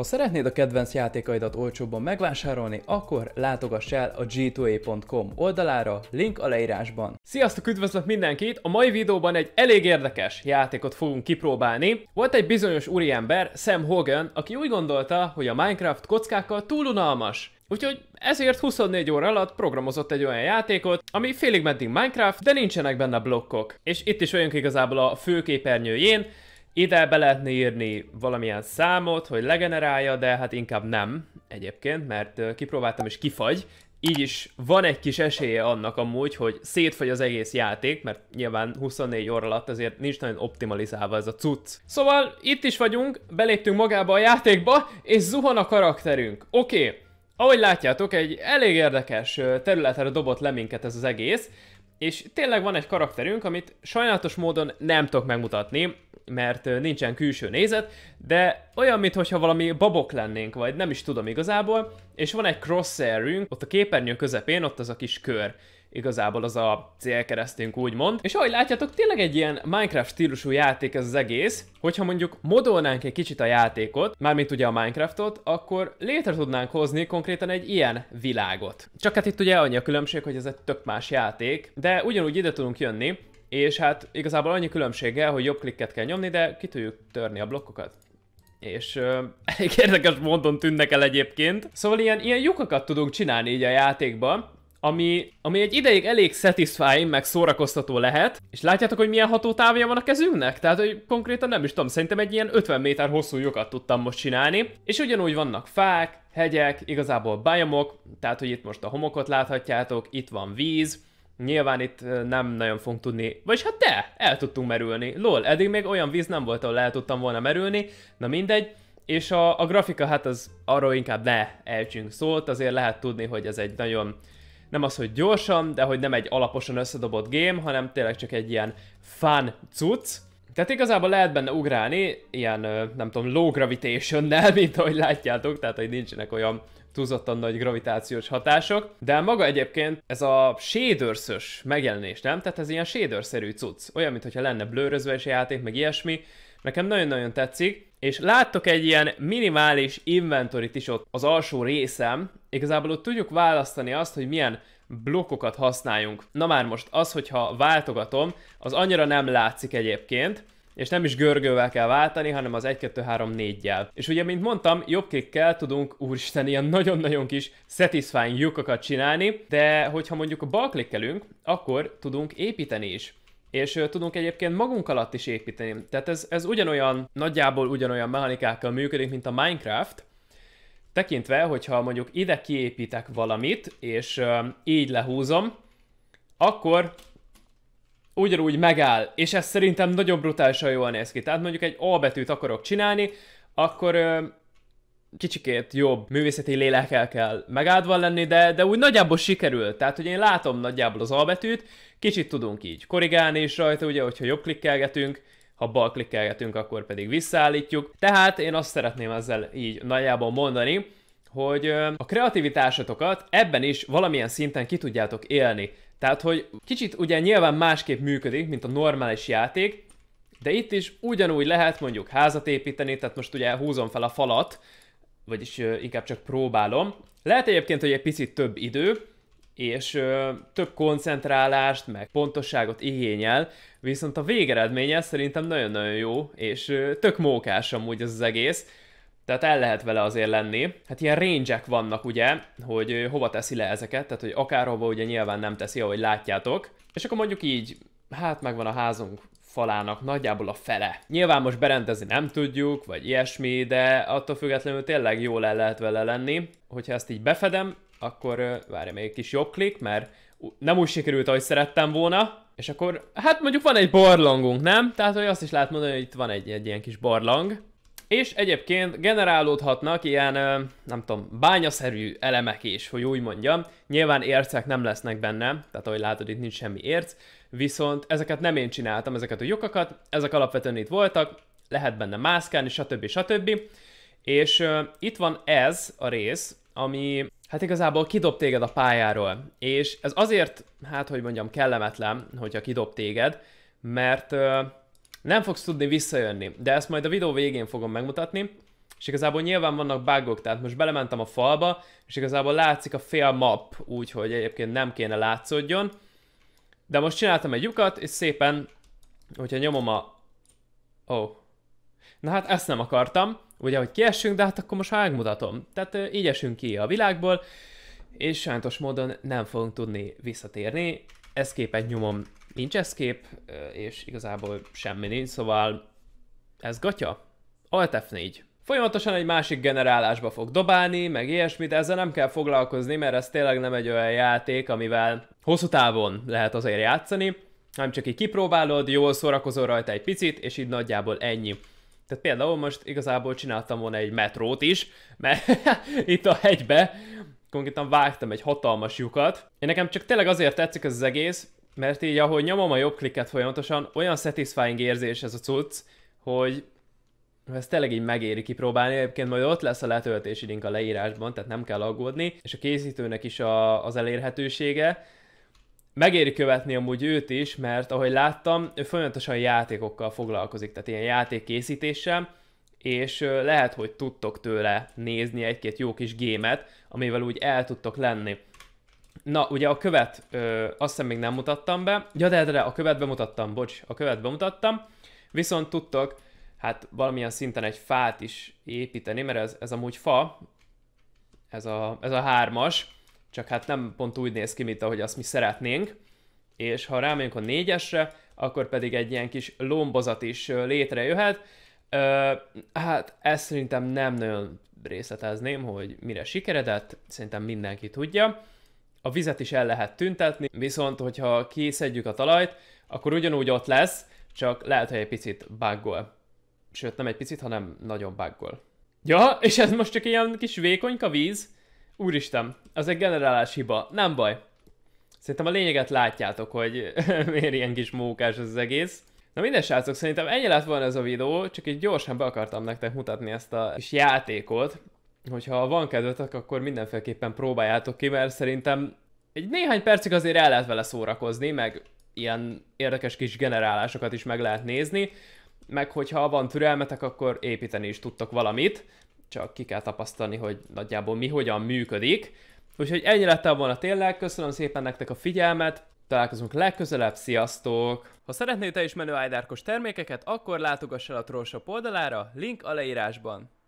Ha szeretnéd a kedvenc játékaidat olcsóbban megvásárolni, akkor látogass el a g2a.com oldalára, link a leírásban. Sziasztok, üdvözlök mindenkit! A mai videóban egy elég érdekes játékot fogunk kipróbálni. Volt egy bizonyos úriember, Sam Hogan, aki úgy gondolta, hogy a Minecraft kockákkal túl unalmas, Úgyhogy ezért 24 óra alatt programozott egy olyan játékot, ami félig meddig Minecraft, de nincsenek benne blokkok. És itt is vagyunk igazából a főképernyőjén, ide be lehetne írni valamilyen számot, hogy legenerálja, de hát inkább nem egyébként, mert kipróbáltam és kifagy. Így is van egy kis esélye annak amúgy, hogy szétfagy az egész játék, mert nyilván 24 óra alatt azért nincs nagyon optimalizálva ez a cucc. Szóval itt is vagyunk, beléptünk magába a játékba, és zuhan a karakterünk. Oké, okay. ahogy látjátok, egy elég érdekes területre dobott le minket ez az egész, és tényleg van egy karakterünk, amit sajnálatos módon nem tudok megmutatni, mert nincsen külső nézet, de olyan, mintha valami babok lennénk, vagy nem is tudom igazából, és van egy crosshairünk, ott a képernyő közepén, ott az a kis kör igazából az a célkeresztünk úgymond. És ahogy látjátok, tényleg egy ilyen Minecraft stílusú játék ez az egész, hogyha mondjuk modolnánk egy kicsit a játékot, mármint ugye a Minecraftot, akkor létre tudnánk hozni konkrétan egy ilyen világot. Csak hát itt ugye annyi a különbség, hogy ez egy tök más játék, de ugyanúgy ide tudunk jönni, és hát igazából annyi különbséggel, hogy jobb klikket kell nyomni, de ki tudjuk törni a blokkokat. És ö, elég érdekes módon tűnnek el egyébként. Szóval ilyen, ilyen lyukakat tudunk csinálni így a játékban, ami, ami egy ideig elég satisfying, meg szórakoztató lehet, és látjátok, hogy milyen hatótávja van a kezünknek? Tehát, hogy konkrétan nem is tudom, szerintem egy ilyen 50 méter hosszú lyukat tudtam most csinálni, és ugyanúgy vannak fák, hegyek, igazából bajomok, tehát, hogy itt most a homokot láthatjátok, itt van víz, Nyilván itt nem nagyon fogunk tudni, vagy hát de, el tudtunk merülni. Lol, eddig még olyan víz nem volt, ahol el tudtam volna merülni, na mindegy. És a, a grafika, hát az arról inkább ne elcsünk szólt, azért lehet tudni, hogy ez egy nagyon, nem az, hogy gyorsan, de hogy nem egy alaposan összedobott game, hanem tényleg csak egy ilyen fun cucc. Tehát igazából lehet benne ugrálni, ilyen, nem tudom, low gravitation-nel, mint ahogy látjátok, tehát hogy nincsenek olyan túlzottan nagy gravitációs hatások, de maga egyébként ez a shaders megjelenés, nem? Tehát ez ilyen shader-szerű cucc, olyan, mintha lenne blőrözve és játék, meg ilyesmi, Nekem nagyon-nagyon tetszik, és láttok egy ilyen minimális inventory is ott az alsó részem, igazából ott tudjuk választani azt, hogy milyen blokkokat használjunk. Na már most az, hogyha váltogatom, az annyira nem látszik egyébként, és nem is görgővel kell váltani, hanem az 1, 2, 3, 4-jel. És ugye, mint mondtam, jobb jobbklikkel tudunk, úristen, ilyen nagyon-nagyon kis satisfying lyukakat csinálni, de hogyha mondjuk a bal klikkelünk, akkor tudunk építeni is és tudunk egyébként magunk alatt is építeni. Tehát ez, ez ugyanolyan, nagyjából ugyanolyan mechanikákkal működik, mint a Minecraft, tekintve, hogyha mondjuk ide kiépítek valamit, és így lehúzom, akkor ugyanúgy megáll, és ez szerintem nagyon brutálisan jól néz ki. Tehát mondjuk egy A betűt akarok csinálni, akkor kicsikét jobb művészeti lélekkel kell megáldva lenni, de, de úgy nagyjából sikerült. Tehát, hogy én látom nagyjából az albetűt, kicsit tudunk így korrigálni is rajta, ugye, hogyha jobb klikkelgetünk, ha bal klikkelgetünk, akkor pedig visszaállítjuk. Tehát én azt szeretném ezzel így nagyjából mondani, hogy a kreativitásatokat ebben is valamilyen szinten ki tudjátok élni. Tehát, hogy kicsit ugye nyilván másképp működik, mint a normális játék, de itt is ugyanúgy lehet mondjuk házat építeni, tehát most ugye húzom fel a falat, vagyis inkább csak próbálom. Lehet egyébként, hogy egy picit több idő, és több koncentrálást, meg pontosságot igényel, viszont a végeredménye szerintem nagyon-nagyon jó, és tök mókás amúgy az, az egész, tehát el lehet vele azért lenni. Hát ilyen range vannak ugye, hogy hova teszi le ezeket, tehát hogy akárhova ugye nyilván nem teszi, ahogy látjátok. És akkor mondjuk így, hát megvan a házunk falának nagyjából a fele. Nyilván most berendezni nem tudjuk, vagy ilyesmi, de attól függetlenül tényleg jól el lehet vele lenni. Hogyha ezt így befedem, akkor várj még egy kis jobb klik, mert nem úgy sikerült, ahogy szerettem volna, és akkor, hát mondjuk van egy barlangunk, nem? Tehát, hogy azt is lehet mondani, hogy itt van egy, egy ilyen kis barlang, és egyébként generálódhatnak ilyen, nem tudom, bányaszerű elemek is, hogy úgy mondjam. Nyilván ércek nem lesznek benne, tehát ahogy látod, itt nincs semmi érc, viszont ezeket nem én csináltam, ezeket a lyukakat, ezek alapvetően itt voltak, lehet benne mászkálni, stb. stb. És uh, itt van ez a rész, ami hát igazából kidob téged a pályáról. És ez azért, hát hogy mondjam, kellemetlen, hogyha kidob téged, mert uh, nem fogsz tudni visszajönni, de ezt majd a videó végén fogom megmutatni, és igazából nyilván vannak bugok, tehát most belementem a falba, és igazából látszik a fél map, úgyhogy egyébként nem kéne látszódjon. De most csináltam egy lyukat, és szépen, hogyha nyomom a... Ó. Oh. Na hát ezt nem akartam, ugye, hogy kiessünk, de hát akkor most megmutatom. Tehát így esünk ki a világból, és sajnos módon nem fogunk tudni visszatérni, escape nyomom, nincs escape, és igazából semmi nincs, szóval ez gatya. Alt F4. Folyamatosan egy másik generálásba fog dobálni, meg ilyesmi, de ezzel nem kell foglalkozni, mert ez tényleg nem egy olyan játék, amivel hosszú távon lehet azért játszani, hanem csak így kipróbálod, jól szórakozol rajta egy picit, és így nagyjából ennyi. Tehát például most igazából csináltam volna egy metrót is, mert itt a hegybe konkrétan vágtam egy hatalmas lyukat. Én nekem csak tényleg azért tetszik ez az egész, mert így ahogy nyomom a jobb klikket folyamatosan, olyan satisfying érzés ez a cucc, hogy ez tényleg így megéri kipróbálni, egyébként majd ott lesz a letöltési link a leírásban, tehát nem kell aggódni, és a készítőnek is a, az elérhetősége. Megéri követni amúgy őt is, mert ahogy láttam, ő folyamatosan játékokkal foglalkozik, tehát ilyen játékkészítéssel, és lehet, hogy tudtok tőle nézni egy-két jó kis gémet, amivel úgy el tudtok lenni. Na, ugye a követ, ö, azt hiszem még nem mutattam be. Ja, de, de, de a követ bemutattam, bocs, a követ bemutattam. Viszont tudtok, hát valamilyen szinten egy fát is építeni, mert ez, ez amúgy fa, ez a, ez a hármas, csak hát nem pont úgy néz ki, mint ahogy azt mi szeretnénk. És ha rámegyünk a négyesre, akkor pedig egy ilyen kis lombozat is létrejöhet, Ö, hát ezt szerintem nem nagyon részletezném, hogy mire sikeredett, szerintem mindenki tudja. A vizet is el lehet tüntetni, viszont hogyha készedjük a talajt, akkor ugyanúgy ott lesz, csak lehet, hogy egy picit buggol. Sőt, nem egy picit, hanem nagyon buggol. Ja, és ez most csak ilyen kis vékonyka víz? Úristen, az egy generálás hiba, nem baj. Szerintem a lényeget látjátok, hogy miért ilyen kis mókás az egész. Na minden srácok, szerintem ennyi lett volna ez a videó, csak így gyorsan be akartam nektek mutatni ezt a kis játékot. Hogyha van kedvetek, akkor mindenféleképpen próbáljátok ki, mert szerintem egy néhány percig azért el lehet vele szórakozni, meg ilyen érdekes kis generálásokat is meg lehet nézni, meg hogyha van türelmetek, akkor építeni is tudtok valamit, csak ki kell tapasztalni, hogy nagyjából mi hogyan működik. Úgyhogy ennyi lett volna tényleg, köszönöm szépen nektek a figyelmet, Találkozunk legközelebb, sziasztok! Ha szeretnél te is menő termékeket, akkor látogass el a Trollshop oldalára, link a leírásban.